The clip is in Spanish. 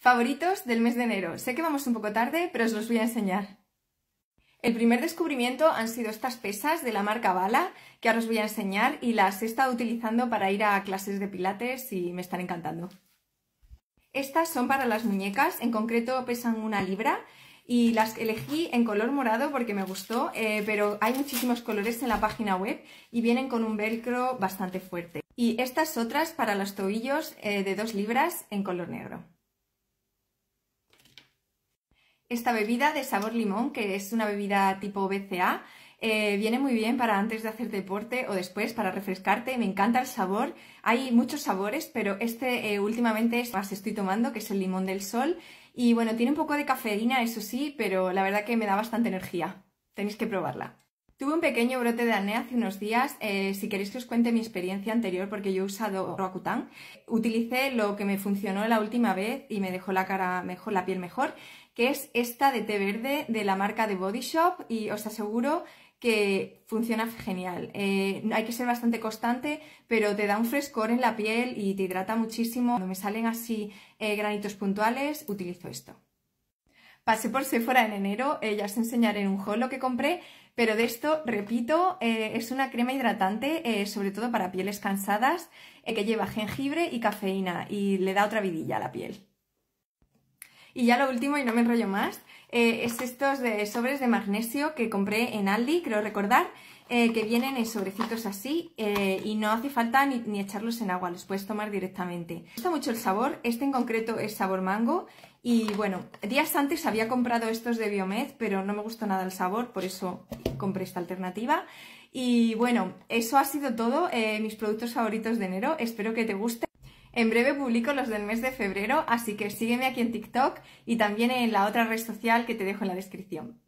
Favoritos del mes de enero. Sé que vamos un poco tarde, pero os los voy a enseñar. El primer descubrimiento han sido estas pesas de la marca Bala, que ahora os voy a enseñar y las he estado utilizando para ir a clases de pilates y me están encantando. Estas son para las muñecas, en concreto pesan una libra y las elegí en color morado porque me gustó, eh, pero hay muchísimos colores en la página web y vienen con un velcro bastante fuerte. Y estas otras para los tobillos eh, de dos libras en color negro esta bebida de sabor limón, que es una bebida tipo BCA. Eh, viene muy bien para antes de hacer deporte o después para refrescarte. Me encanta el sabor. Hay muchos sabores, pero este eh, últimamente es más estoy tomando, que es el limón del sol. Y bueno, tiene un poco de cafeína, eso sí, pero la verdad que me da bastante energía. Tenéis que probarla. Tuve un pequeño brote de acné hace unos días. Eh, si queréis que os cuente mi experiencia anterior, porque yo he usado Roacutan, utilicé lo que me funcionó la última vez y me dejó la cara mejor, la piel mejor, que es esta de té verde de la marca de Body Shop y os aseguro que funciona genial. Eh, hay que ser bastante constante, pero te da un frescor en la piel y te hidrata muchísimo. Cuando me salen así eh, granitos puntuales, utilizo esto. Pasé por Sephora en enero, eh, ya os enseñaré en un haul lo que compré, pero de esto, repito, eh, es una crema hidratante, eh, sobre todo para pieles cansadas, que lleva jengibre y cafeína y le da otra vidilla a la piel. Y ya lo último, y no me enrollo más, eh, es estos de sobres de magnesio que compré en Aldi, creo recordar, eh, que vienen en sobrecitos así eh, y no hace falta ni, echarlos en agua, los puedes tomar directamente. Me gusta mucho el sabor, este en concreto es sabor mango y bueno, días antes había comprado estos de Biomed, pero no me gustó nada el sabor, por eso compré esta alternativa. Y bueno, eso ha sido todo, mis productos favoritos de enero, espero que te guste. En breve publico los del mes de febrero, así que sígueme aquí en TikTok y también en la otra red social que te dejo en la descripción.